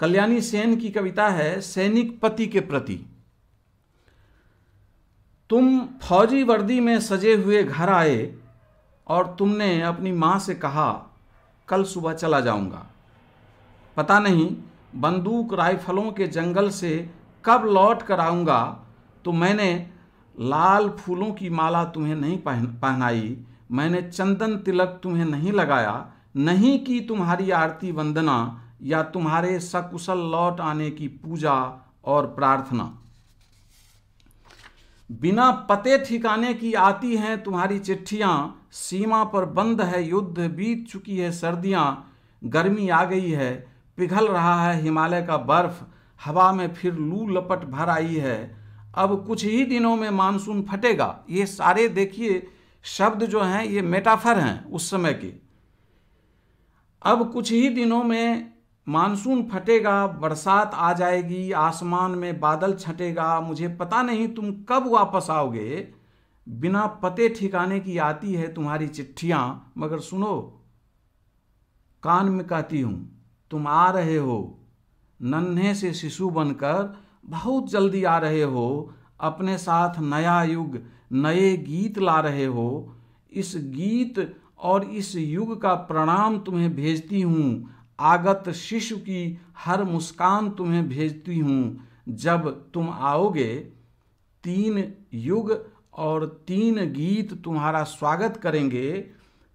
कल्याणी सेन की कविता है सैनिक पति के प्रति तुम फौजी वर्दी में सजे हुए घर आए और तुमने अपनी माँ से कहा कल सुबह चला जाऊंगा पता नहीं बंदूक राइफलों के जंगल से कब लौट कर आऊंगा तो मैंने लाल फूलों की माला तुम्हें नहीं पहन पहनाई मैंने चंदन तिलक तुम्हें नहीं लगाया नहीं की तुम्हारी आरती वंदना या तुम्हारे सकुशल लौट आने की पूजा और प्रार्थना बिना पते ठिकाने की आती हैं तुम्हारी चिट्ठियां सीमा पर बंद है युद्ध बीत चुकी है सर्दियां गर्मी आ गई है पिघल रहा है हिमालय का बर्फ हवा में फिर लू लपट भर आई है अब कुछ ही दिनों में मानसून फटेगा ये सारे देखिए शब्द जो हैं ये मेटाफर हैं उस समय के अब कुछ ही दिनों में मानसून फटेगा बरसात आ जाएगी आसमान में बादल छटेगा मुझे पता नहीं तुम कब वापस आओगे बिना पते ठिकाने की आती है तुम्हारी चिट्ठियाँ मगर सुनो कान में कहती हूँ तुम आ रहे हो नन्हे से शिशु बनकर बहुत जल्दी आ रहे हो अपने साथ नया युग नए गीत ला रहे हो इस गीत और इस युग का प्रणाम तुम्हें भेजती हूँ आगत शिशु की हर मुस्कान तुम्हें भेजती हूँ जब तुम आओगे तीन युग और तीन गीत तुम्हारा स्वागत करेंगे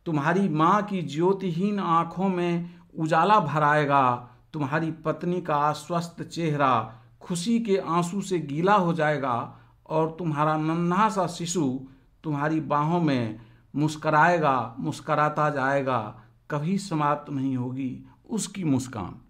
तुम्हारी माँ की ज्योतिहीन आँखों में उजाला भराएगा तुम्हारी पत्नी का अस्वस्थ चेहरा खुशी के आंसू से गीला हो जाएगा और तुम्हारा नन्हा सा शिशु तुम्हारी बाहों में मुस्कराएगा मुस्कराता जाएगा कभी समाप्त नहीं होगी उसकी मुस्कान